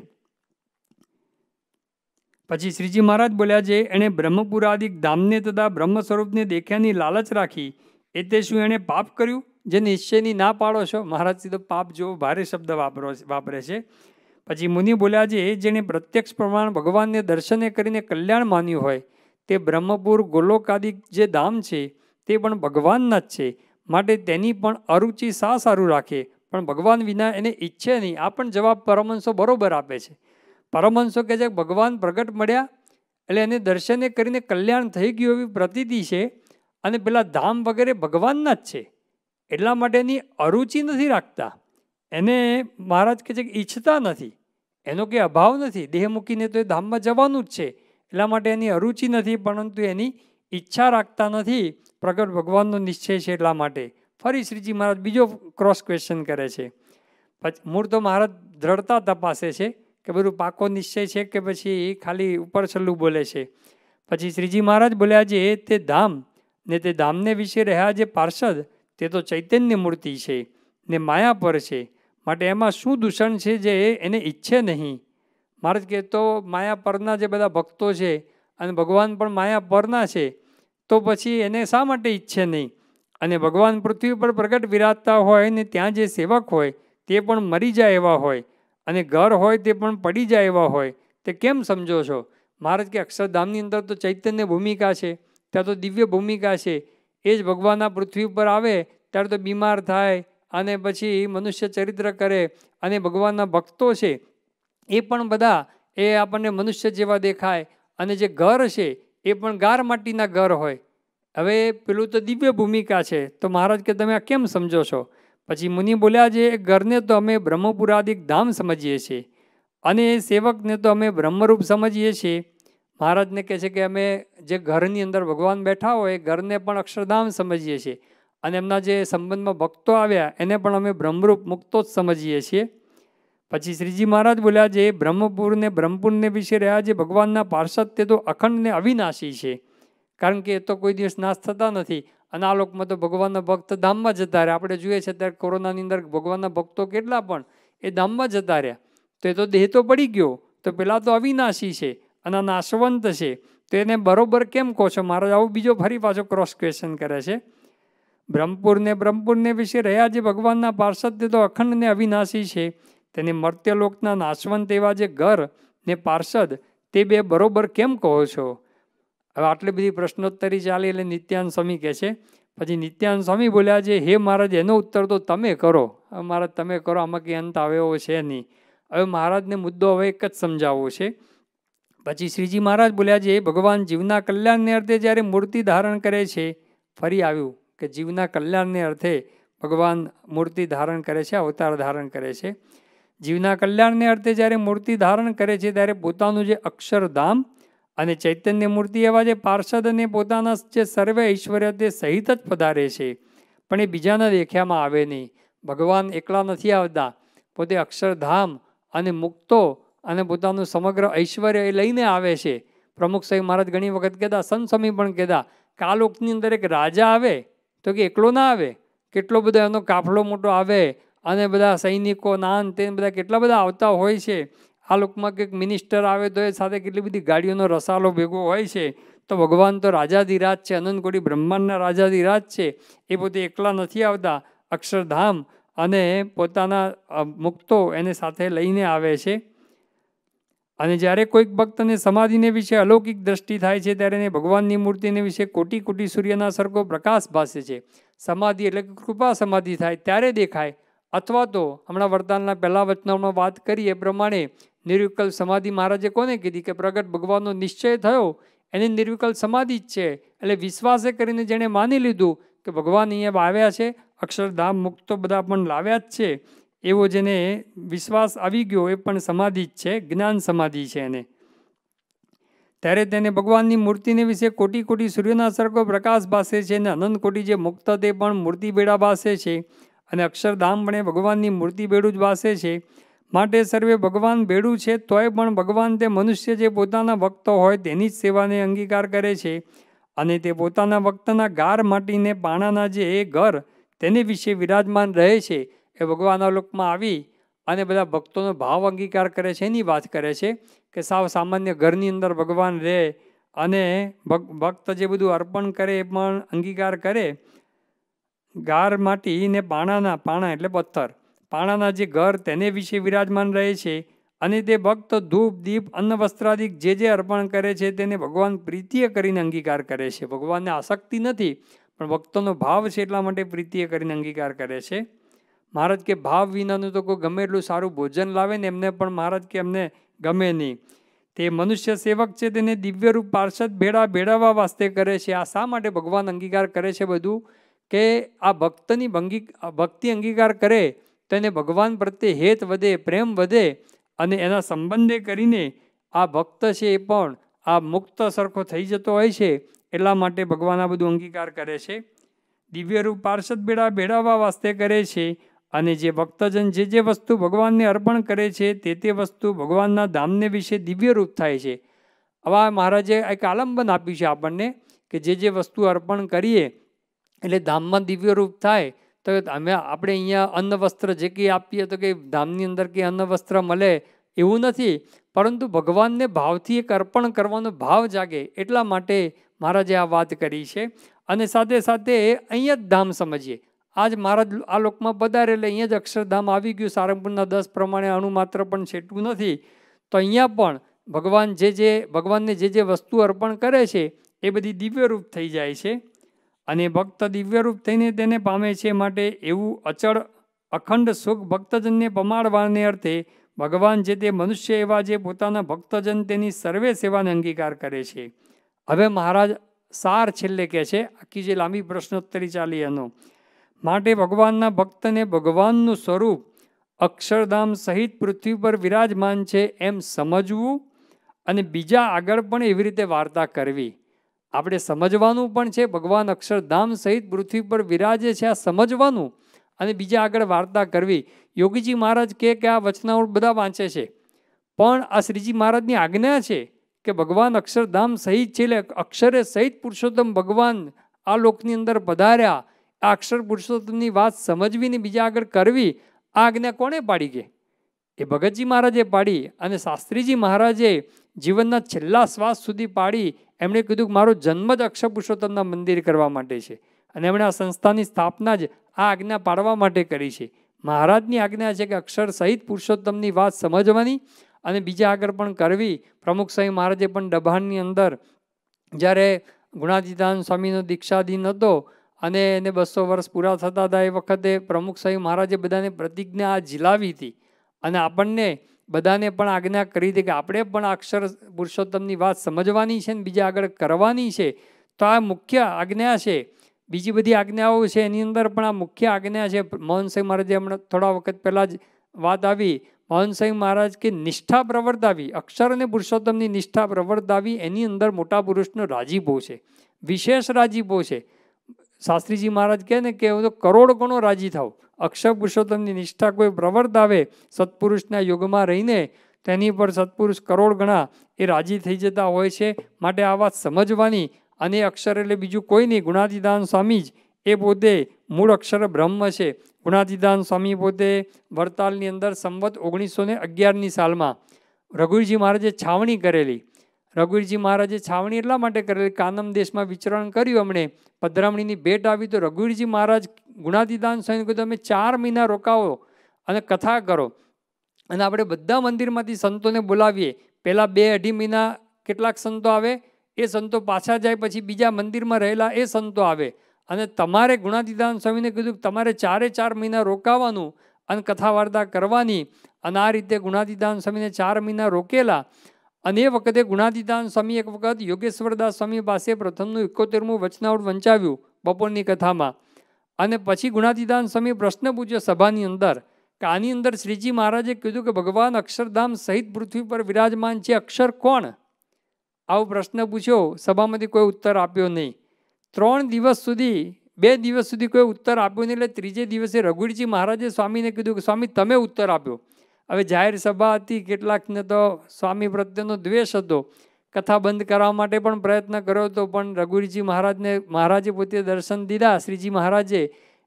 પછી શ્રીજી મહારાજ બોલ્યા છે એણે બ્રહ્મપુરાદિક ધામને તથા બ્રહ્મ સ્વરૂપને દેખ્યાની લાલચ રાખી એ તે શું એણે પાપ કર્યું જે નિશ્ચયની ના પાડો છો મહારાજ સીધો પાપ જેવો ભારે શબ્દ વાપરો વાપરે છે પછી મુનિ બોલ્યા છે જેણે પ્રત્યક્ષ પ્રમાણ ભગવાનને દર્શને કરીને કલ્યાણ માન્યું હોય તે બ્રહ્મપુર ગોલોકાદિક જે ધામ છે તે પણ ભગવાનના જ છે માટે તેની પણ અરુચિ સા સારું રાખે પણ ભગવાન વિના એને ઈચ્છે નહીં આ પણ જવાબ પરમહંસો બરોબર આપે છે પરમહંસો કહે છે ભગવાન પ્રગટ મળ્યા એટલે એને દર્શને કરીને કલ્યાણ થઈ ગયું એવી પ્રતીતિ છે અને પેલા ધામ વગેરે ભગવાનના જ છે એટલા માટેની અરુચિ નથી રાખતા એને મહારાજ કહે છે કે ઈચ્છતા નથી એનો કે અભાવ નથી દેહ મૂકીને તો એ ધામમાં જવાનું જ છે એટલા માટે એની અરુચિ નથી પરંતુ એની ઈચ્છા રાખતા નથી પ્રગટ ભગવાનનો નિશ્ચય છે એટલા માટે ફરી શ્રીજી મહારાજ બીજો ક્રોસ ક્વેશ્ચન કરે છે પછી મૂળ તો મહારાજ દ્રઢતા તપાસે છે કે બધું પાકો નિશ્ચય છે કે પછી એ ખાલી ઉપર છલ્લું બોલે છે પછી શ્રીજી મહારાજ બોલ્યા છે તે ધામ ને તે ધામને વિશે રહ્યા જે પાર્ષદ તે તો ચૈતન્ય મૂર્તિ છે ને માયા પર છે માટે એમાં શું દૂષણ છે જે એને ઈચ્છે નહીં મહારાજ કહે તો માયા પરના જે બધા ભક્તો છે અને ભગવાન પણ માયા પરના છે તો પછી એને શા માટે ઈચ્છે નહીં અને ભગવાન પૃથ્વી પર પ્રગટ વિરાજતા હોય ને ત્યાં જે સેવક હોય તે પણ મરી જાય એવા હોય અને ઘર હોય તે પણ પડી જાય એવા હોય તે કેમ સમજો છો મહારાજ કે અક્ષરધામની અંદર તો ચૈતન્ય ભૂમિકા છે ત્યાં તો દિવ્ય ભૂમિકા છે એ જ ભગવાનના પૃથ્વી પર આવે ત્યારે તો બીમાર થાય અને પછી મનુષ્ય ચરિત્ર કરે અને ભગવાનના ભક્તો છે એ પણ બધા એ આપણને મનુષ્ય જેવા દેખાય અને જે ઘર છે એ પણ ગાર માટીના ઘર હોય હવે પેલું તો દિવ્ય ભૂમિકા છે તો મહારાજ કે તમે આ કેમ સમજો છો પછી મુનિ બોલ્યા છે ઘરને તો અમે બ્રહ્મપુરાદિક ધામ સમજીએ છીએ અને એ સેવકને તો અમે બ્રહ્મરૂપ સમજીએ છીએ મહારાજને કહે છે કે અમે જે ઘરની અંદર ભગવાન બેઠા હોય એ ઘરને પણ અક્ષરધામ સમજીએ છીએ અને એમના જે સંબંધમાં ભક્તો આવ્યા એને પણ અમે બ્રહ્મરૂપ મુક્તો જ સમજીએ છીએ પછી શ્રીજી મહારાજ બોલ્યા જે બ્રહ્મપુરને બ્રહ્મપુરને વિશે રહ્યા જે ભગવાનના પાર્ષદ તે તો અખંડ ને અવિનાશી છે કારણ કે એ તો કોઈ દિવસ નાશ થતા નથી અને આ લોકમાં તો ભગવાનના ભક્ત ધામમાં જતા રહ્યા આપણે જોઈએ છીએ ત્યારે કોરોનાની અંદર ભગવાનના ભક્તો કેટલા પણ એ ધામમાં જતા રહ્યા તો એ તો દેહ તો પડી ગયો તો પેલા તો અવિનાશી છે અને નાશવંત છે તો એને બરોબર કેમ કહો છો મહારાજ આવું બીજો ફરી પાછો ક્રોસ ક્વેશ્ચન કરે છે બ્રહ્મપુરને બ્રહ્મપુરને વિશે રહ્યા જે ભગવાનના પાર્ષદ તે તો અખંડ ને અવિનાશી છે તેને મર્ત્યલોકના નાશવંત એવા જે ઘર ને પાર્ષદ તે બે બરોબર કેમ કહો છો હવે આટલી બધી પ્રશ્નોત્તરી ચાલી એટલે નિત્યાન સ્વામી કહે છે પછી નિત્યાન સ્વામી બોલ્યા છે હે મહારાજ એનો ઉત્તર તો તમે કરો હવે મહારાજ તમે કરો આમાં કંઈ અંત આવ્યો છે નહીં હવે મહારાજને મુદ્દો હવે એક જ સમજાવવો છે પછી શ્રીજી મહારાજ બોલ્યા છે હે ભગવાન જીવના કલ્યાણને અર્થે જ્યારે મૂર્તિ ધારણ કરે છે ફરી આવ્યું કે જીવના કલ્યાણને અર્થે ભગવાન મૂર્તિ ધારણ કરે છે અવતાર ધારણ કરે છે જીવના કલ્યાણને અર્થે જ્યારે મૂર્તિ ધારણ કરે છે ત્યારે પોતાનું જે અક્ષરધામ અને ચૈતન્ય મૂર્તિ એવા જે પાર્ષદ અને પોતાના જે સર્વે ઐશ્વર્ય તે સહિત જ પધારે છે પણ એ બીજાના દેખ્યામાં આવે નહીં ભગવાન એકલા નથી આવતા પોતે અક્ષરધામ અને મુક્તો અને પોતાનું સમગ્ર ઐશ્વર્ય એ લઈને આવે છે પ્રમુખ સાહેબ મહારાજ ઘણી વખત કહેતા સંત સ્વામી પણ કહેતા કે આ લોકની અંદર એક રાજા આવે તો કે એકલો ના આવે કેટલો બધો એનો કાફલો મોટો આવે અને બધા સૈનિકો નાન તે બધા કેટલા બધા આવતા હોય છે આ લોકમાં કંઈક મિનિસ્ટર આવે તો એ સાથે કેટલી બધી ગાડીઓનો રસાલો ભેગો હોય છે તો ભગવાન તો રાજાધિરાજ છે અનંતકોટી બ્રહ્માંડના રાજાધિરાજ છે એ પોતે એકલા નથી આવતા અક્ષરધામ અને પોતાના મુક્તો એને સાથે લઈને આવે છે અને જ્યારે કોઈક ભક્તને સમાધિને વિશે અલૌકિક દૃષ્ટિ થાય છે ત્યારે એને ભગવાનની મૂર્તિને વિશે કોટી કોટી સૂર્યના સરખો પ્રકાશ ભાસે છે સમાધિ એટલે કે કૃપા સમાધિ થાય ત્યારે દેખાય અથવા તો હમણાં વરદાનના પહેલાં વચનામાં વાત કરી એ પ્રમાણે નિર્વિકલ્પ સમાધિ મહારાજે કોને કીધી કે પ્રગટ ભગવાનનો નિશ્ચય થયો એને નિર્વિકલ્પ સમાધિ જ છે એટલે વિશ્વાસે કરીને જેણે માની લીધું કે ભગવાન અહીંયા આવ્યા છે અક્ષરધામ મુક્ત બધા પણ લાવ્યા જ છે એવો જેને વિશ્વાસ આવી ગયો એ પણ સમાધિ જ છે જ્ઞાન સમાધિ છે એને ત્યારે તેને ભગવાનની મૂર્તિને વિશે કોટી કોટી સૂર્યના સર્ગો પ્રકાશ ભાસે છે અને અનંત કોટી જે મુક્ત તે પણ મૂર્તિ બેડા બાસે છે અને અક્ષરધામ પણ ભગવાનની મૂર્તિ બેડું જ બાસે છે માટે સર્વે ભગવાન બેડું છે તોય પણ ભગવાન તે મનુષ્ય જે પોતાના વક્ત હોય તેની જ સેવાને અંગીકાર કરે છે અને તે પોતાના વક્તના ગાર માટીને પાણાના જે એ ઘર તેને વિશે વિરાજમાન રહે છે એ ભગવાનના લોકમાં આવી અને બધા ભક્તોનો ભાવ અંગીકાર કરે છે એની વાત કરે છે કે સાવ સામાન્ય ઘરની અંદર ભગવાન રહે અને ભક્ત જે બધું અર્પણ કરે એ પણ અંગીકાર કરે ગાર માટી ને પાણાના પાણા એટલે પથ્થર પાણાના જે ઘર તેને વિશે વિરાજમાન રહે છે અને તે ભક્ત ધૂપ દીપ અન્ન વસ્ત્રાદિક જે જે અર્પણ કરે છે તેને ભગવાન પ્રીતિએ કરીને અંગીકાર કરે છે ભગવાનને આસક્તિ નથી પણ ભક્તોનો ભાવ છે એટલા માટે પ્રીતિએ કરીને અંગીકાર કરે છે મહારાજ કે ભાવ વિનાનું તો કોઈ ગમે એટલું સારું ભોજન લાવે ને એમને પણ મહારાજ કે એમને ગમે નહીં તે મનુષ્ય સેવક છે તેને દિવ્ય રૂપ પાર્ષદ ભેળા ભેળાવવા વાસ્તે કરે છે આ શા માટે ભગવાન અંગીકાર કરે છે બધું કે આ ભક્તની ભંગી ભક્તિ અંગીકાર કરે તો એને ભગવાન પ્રત્યે હેત વધે પ્રેમ વધે અને એના સંબંધે કરીને આ ભક્ત છે એ પણ આ મુક્ત સરખો થઈ જતો હોય છે એટલા માટે ભગવાન આ બધું અંગીકાર કરે છે દિવ્ય રૂપ પાર્ષદ ભેળા ભેળાવવા વાસ્તે કરે છે અને જે ભક્તજન જે જે વસ્તુ ભગવાનને અર્પણ કરે છે તે તે વસ્તુ ભગવાનના ધામને વિશે દિવ્ય રૂપ થાય છે આવા મહારાજે એક આલંબન આપ્યું છે આપણને કે જે જે વસ્તુ અર્પણ કરીએ એટલે ધામમાં દિવ્ય રૂપ થાય તો અમે આપણે અહીંયા અન્ન વસ્ત્ર જે કંઈ આપીએ તો કે ધામની અંદર કંઈ અન્ન વસ્ત્ર મળે એવું નથી પરંતુ ભગવાનને ભાવથી એક અર્પણ કરવાનો ભાવ જાગે એટલા માટે મહારાજે આ વાત કરી છે અને સાથે સાથે અહીંયા જ ધામ સમજીએ આજ મહારાજ આ લોકમાં પધારે એટલે અહીંયા જ અક્ષરધામ આવી ગયું સારંગપુરના દસ પ્રમાણે અણુમાત્ર પણ છેટું નથી તો અહીંયા પણ ભગવાન જે જે ભગવાનને જે જે વસ્તુ અર્પણ કરે છે એ બધી દિવ્યરૂપ થઈ જાય છે અને ભક્ત દિવ્યરૂપ થઈને તેને પામે છે માટે એવું અચળ અખંડ સુખ ભક્તજનને પમાડવાને અર્થે ભગવાન જે તે મનુષ્ય એવા જે પોતાના ભક્તજન તેની સર્વે સેવાને અંગીકાર કરે છે હવે મહારાજ સાર છેલ્લે કહે છે આખી જે લાંબી પ્રશ્નોત્તરી ચાલી એનો માટે ભગવાનના ભક્તને ભગવાનનું સ્વરૂપ અક્ષરધામ સહિત પૃથ્વી પર વિરાજમાન છે એમ સમજવું અને બીજા આગળ પણ એવી રીતે વાર્તા કરવી આપણે સમજવાનું પણ છે ભગવાન અક્ષરધામ સહિત પૃથ્વી પર વિરાજે છે આ સમજવાનું અને બીજા આગળ વાર્તા કરવી યોગીજી મહારાજ કહે કે આ વચનાઓ બધા વાંચે છે પણ આ શ્રીજી મહારાજની આજ્ઞા છે કે ભગવાન અક્ષરધામ સહિત છે એટલે અક્ષરે સહિત પુરુષોત્તમ ભગવાન આ લોકની અંદર પધાર્યા આ અક્ષર પુરુષોત્તમની વાત સમજવીને બીજા આગળ કરવી આ આજ્ઞા કોણે પાડી કે એ ભગતજી મહારાજે પાડી અને શાસ્ત્રીજી મહારાજે જીવનના છેલ્લા શ્વાસ સુધી પાડી એમણે કીધું કે મારો જન્મ જ અક્ષર પુરુષોત્તમના મંદિર કરવા માટે છે અને એમણે આ સંસ્થાની સ્થાપના જ આ આજ્ઞા પાડવા માટે કરી છે મહારાજની આજ્ઞા છે કે અક્ષર સહિત પુરુષોત્તમની વાત સમજવાની અને બીજા આગળ પણ કરવી પ્રમુખ સ્વામી મહારાજે પણ ડભાણની અંદર જ્યારે ગુણાતીતાન સ્વામીનો દીક્ષાધીન હતો અને એને બસો વર્ષ પૂરા થતા હતા એ વખતે પ્રમુખ સાહેબ મહારાજે બધાને પ્રતિજ્ઞા આ ઝીલાવી હતી અને આપણને બધાને પણ આજ્ઞા કરી હતી કે આપણે પણ અક્ષર પુરુષોત્તમની વાત સમજવાની છે ને બીજા આગળ કરવાની છે તો આ મુખ્ય આજ્ઞા છે બીજી બધી આજ્ઞાઓ છે એની અંદર પણ આ મુખ્ય આજ્ઞા છે મોહનસિંહ મહારાજે હમણાં થોડા વખત પહેલાં જ વાત આવી મોહનસિંહ મહારાજ કે નિષ્ઠા પ્રવર્તાવી અક્ષર અને પુરુષોત્તમની નિષ્ઠા પ્રવર્તાવી એની અંદર મોટા પુરુષનો રાજીભો છે વિશેષ રાજીભો છે શાસ્ત્રીજી મહારાજ કહે ને કે હું તો કરોડ ગણો રાજી થાવ અક્ષર પુરુષોત્તમની નિષ્ઠા કોઈ આવે સત્પુરુષના યુગમાં રહીને તેની પર સત્પુરુષ કરોડ ગણા એ રાજી થઈ જતા હોય છે માટે આ વાત સમજવાની અને અક્ષર એટલે બીજું કોઈ નહીં ગુણાતિદાન સ્વામી જ એ પોતે મૂળ અક્ષર બ્રહ્મ છે ગુણાતિદાન સ્વામી પોતે વડતાલની અંદર સંવત ઓગણીસો ને અગિયારની સાલમાં રઘુજી મહારાજે છાવણી કરેલી રઘુવીરજી મહારાજે છાવણી એટલા માટે કરેલી કાનમ દેશમાં વિચરણ કર્યું એમણે પધરામણીની ભેટ આવી તો રઘુવીરજી મહારાજ ગુણાદિદાન સ્વામી કહ્યું તમે ચાર મહિના રોકાવો અને કથા કરો અને આપણે બધા મંદિરમાંથી સંતોને બોલાવીએ પહેલાં બે અઢી મહિના કેટલાક સંતો આવે એ સંતો પાછા જાય પછી બીજા મંદિરમાં રહેલા એ સંતો આવે અને તમારે ગુણાદિદાન સ્વામીને કીધું તમારે ચારે ચાર મહિના રોકાવાનું અને કથા વાર્તા કરવાની અને આ રીતે ગુણાદિદાન સ્વામીને ચાર મહિના રોકેલા અને એ વખતે ગુણાદિદાન સ્વામી એક વખત યોગેશ્વરદાસ સ્વામી પાસે પ્રથમનું એકોતેરમું વચનાવટ વંચાવ્યું બપોરની કથામાં અને પછી ગુણાદિદાન સ્વામી પ્રશ્ન પૂછ્યો સભાની અંદર કે આની અંદર શ્રીજી મહારાજે કીધું કે ભગવાન અક્ષરધામ સહિત પૃથ્વી પર વિરાજમાન છે અક્ષર કોણ આવો પ્રશ્ન પૂછ્યો સભામાંથી કોઈ ઉત્તર આપ્યો નહીં ત્રણ દિવસ સુધી બે દિવસ સુધી કોઈ ઉત્તર આપ્યો નહીં એટલે ત્રીજે દિવસે રઘુવીરજી મહારાજે સ્વામીને કીધું કે સ્વામી તમે ઉત્તર આપ્યો હવે જાહેર સભા હતી કેટલાકને તો સ્વામી પ્રત્યેનો દ્વેષ હતો કથા બંધ કરવા માટે પણ પ્રયત્ન કર્યો હતો પણ રઘુજી મહારાજને મહારાજે પોતે દર્શન દીધા શ્રીજી મહારાજે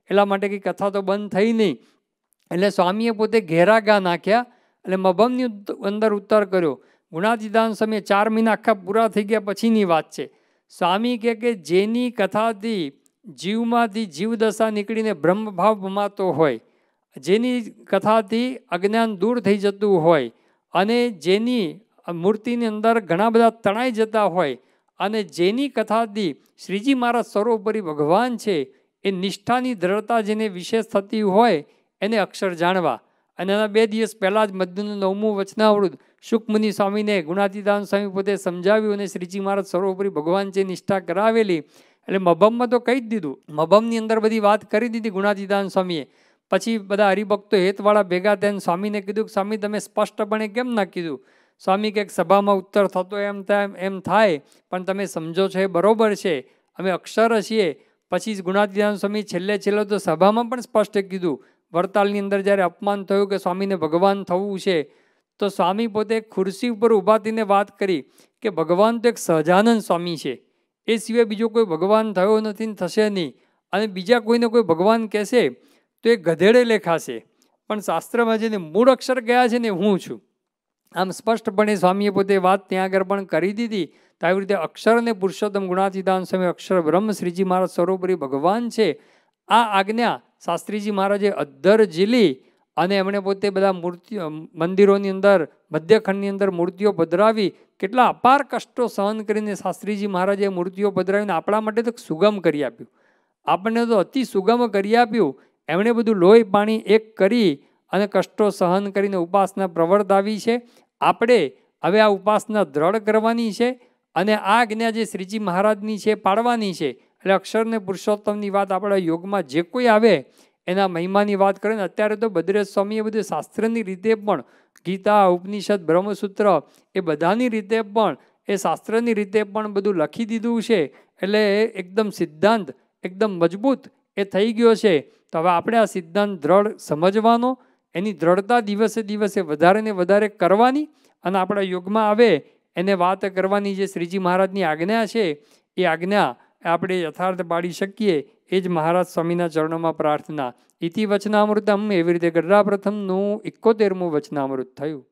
એટલા માટે કંઈ કથા તો બંધ થઈ નહીં એટલે સ્વામીએ પોતે ઘેરા ગા નાખ્યા એટલે મભમની અંદર ઉત્તર કર્યો ગુણાતીદાન સમયે ચાર મહિના આખા પૂરા થઈ ગયા પછીની વાત છે સ્વામી કહે કે જેની કથાથી જીવમાંથી જીવદશા નીકળીને બ્રહ્મભાવ ભમાતો હોય જેની કથાથી અજ્ઞાન દૂર થઈ જતું હોય અને જેની મૂર્તિની અંદર ઘણા બધા તણાઈ જતા હોય અને જેની કથાથી શ્રીજી મહારાજ સર્વોપરી ભગવાન છે એ નિષ્ઠાની દ્રઢતા જેને વિશેષ થતી હોય એને અક્ષર જાણવા અને એના બે દિવસ પહેલાં જ મધ્યનું નવમું વચનાવૃત સુખમુનિ સ્વામીને ગુણાતીદાન સ્વામી પોતે સમજાવ્યું અને શ્રીજી મહારાજ સર્વોપરી ભગવાન જે નિષ્ઠા કરાવેલી એટલે મભમમાં તો કહી જ દીધું મભમની અંદર બધી વાત કરી દીધી ગુણાતીદાન સ્વામીએ પછી બધા હરિભક્તો હેતવાળા ભેગા થઈને સ્વામીને કીધું કે સ્વામી તમે સ્પષ્ટપણે કેમ ના કીધું સ્વામી કંઈક સભામાં ઉત્તર થતો એમ થાય એમ થાય પણ તમે સમજો છો એ બરાબર છે અમે અક્ષર છીએ પછી ગુણાતીદાન સ્વામી છેલ્લે છેલ્લે તો સભામાં પણ સ્પષ્ટ કીધું વડતાલની અંદર જ્યારે અપમાન થયું કે સ્વામીને ભગવાન થવું છે તો સ્વામી પોતે ખુરશી ઉપર ઊભા થઈને વાત કરી કે ભગવાન તો એક સહજાનંદ સ્વામી છે એ સિવાય બીજો કોઈ ભગવાન થયો નથી થશે નહીં અને બીજા કોઈને કોઈ ભગવાન કહેશે તો એ ગધેડે લેખાશે પણ શાસ્ત્રમાં જેને મૂળ અક્ષર ગયા છે ને હું છું આમ સ્પષ્ટપણે સ્વામીએ પોતે વાત ત્યાં આગળ પણ કરી દીધી તો આવી રીતે અક્ષરને અને પુરુષોત્તમ ગુણાતીદાન સમય અક્ષર બ્રહ્મ શ્રીજી મહારાજ સર્વોપરી ભગવાન છે આ આજ્ઞા શાસ્ત્રીજી મહારાજે અદ્દર ઝીલી અને એમણે પોતે બધા મૂર્તિઓ મંદિરોની અંદર મધ્યખંડની અંદર મૂર્તિઓ પધરાવી કેટલા અપાર કષ્ટો સહન કરીને શાસ્ત્રીજી મહારાજે મૂર્તિઓ પધરાવીને આપણા માટે તો સુગમ કરી આપ્યું આપણને તો અતિ સુગમ કરી આપ્યું એમણે બધું લોહી પાણી એક કરી અને કષ્ટો સહન કરીને ઉપાસના પ્રવર્તાવી છે આપણે હવે આ ઉપાસના દ્રઢ કરવાની છે અને આ આજ્ઞા જે શ્રીજી મહારાજની છે પાડવાની છે એટલે અક્ષરને પુરુષોત્તમની વાત આપણા યોગમાં જે કોઈ આવે એના મહિમાની વાત કરે ને અત્યારે તો બદ્રેશ સ્વામીએ બધું શાસ્ત્રની રીતે પણ ગીતા ઉપનિષદ બ્રહ્મસૂત્ર એ બધાની રીતે પણ એ શાસ્ત્રની રીતે પણ બધું લખી દીધું છે એટલે એકદમ સિદ્ધાંત એકદમ મજબૂત એ થઈ ગયો છે તો હવે આપણે આ સિદ્ધાંત દ્રઢ સમજવાનો એની દ્રઢતા દિવસે દિવસે વધારે ને વધારે કરવાની અને આપણા યુગમાં આવે એને વાત કરવાની જે શ્રીજી મહારાજની આજ્ઞા છે એ આજ્ઞા આપણે યથાર્થ પાડી શકીએ એ જ મહારાજ સ્વામીના ચરણોમાં પ્રાર્થના ઇતિ વચનામૃતમ એવી રીતે ગઢડા પ્રથમનું એકોતેરમું વચનામૃત થયું